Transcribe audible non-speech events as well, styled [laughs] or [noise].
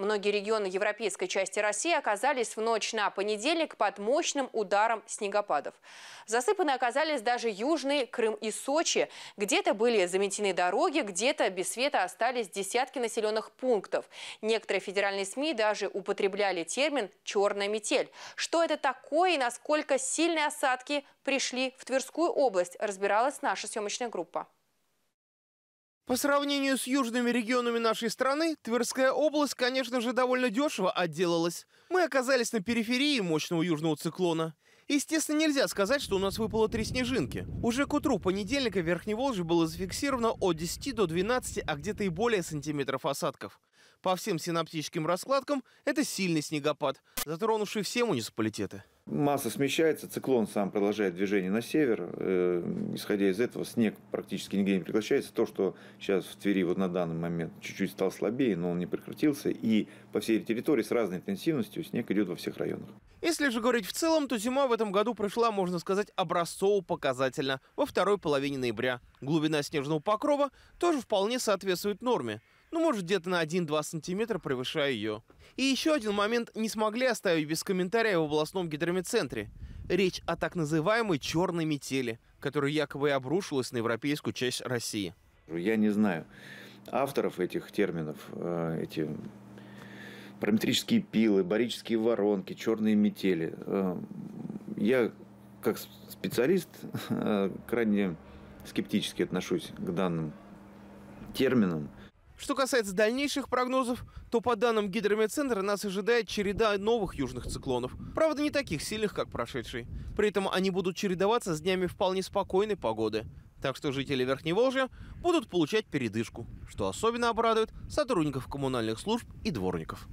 Многие регионы европейской части России оказались в ночь на понедельник под мощным ударом снегопадов. Засыпаны оказались даже южные Крым и Сочи. Где-то были заметены дороги, где-то без света остались десятки населенных пунктов. Некоторые федеральные СМИ даже употребляли термин «черная метель». Что это такое и насколько сильные осадки пришли в Тверскую область, разбиралась наша съемочная группа. По сравнению с южными регионами нашей страны, Тверская область, конечно же, довольно дешево отделалась. Мы оказались на периферии мощного южного циклона. Естественно, нельзя сказать, что у нас выпало три снежинки. Уже к утру понедельника в Верхней Волжи было зафиксировано от 10 до 12, а где-то и более сантиметров осадков. По всем синаптическим раскладкам это сильный снегопад, затронувший все муниципалитеты. Масса смещается, циклон сам продолжает движение на север. Э, исходя из этого, снег практически нигде не прекращается. То, что сейчас в Твери вот на данный момент чуть-чуть стал слабее, но он не прекратился. И по всей территории с разной интенсивностью снег идет во всех районах. Если же говорить в целом, то зима в этом году прошла, можно сказать, образцово-показательно во второй половине ноября. Глубина снежного покрова тоже вполне соответствует норме – ну, может, где-то на 1-2 сантиметра превышая ее. И еще один момент не смогли оставить без комментария в областном гидромедцентре. Речь о так называемой черной метели, которая якобы и обрушилась на европейскую часть России. Я не знаю авторов этих терминов, э, эти параметрические пилы, барические воронки, черные метели. Э, я как специалист [laughs] э, крайне скептически отношусь к данным терминам. Что касается дальнейших прогнозов, то по данным гидрометцентра нас ожидает череда новых южных циклонов. Правда, не таких сильных, как прошедший. При этом они будут чередоваться с днями вполне спокойной погоды. Так что жители Верхней Волжи будут получать передышку, что особенно обрадует сотрудников коммунальных служб и дворников.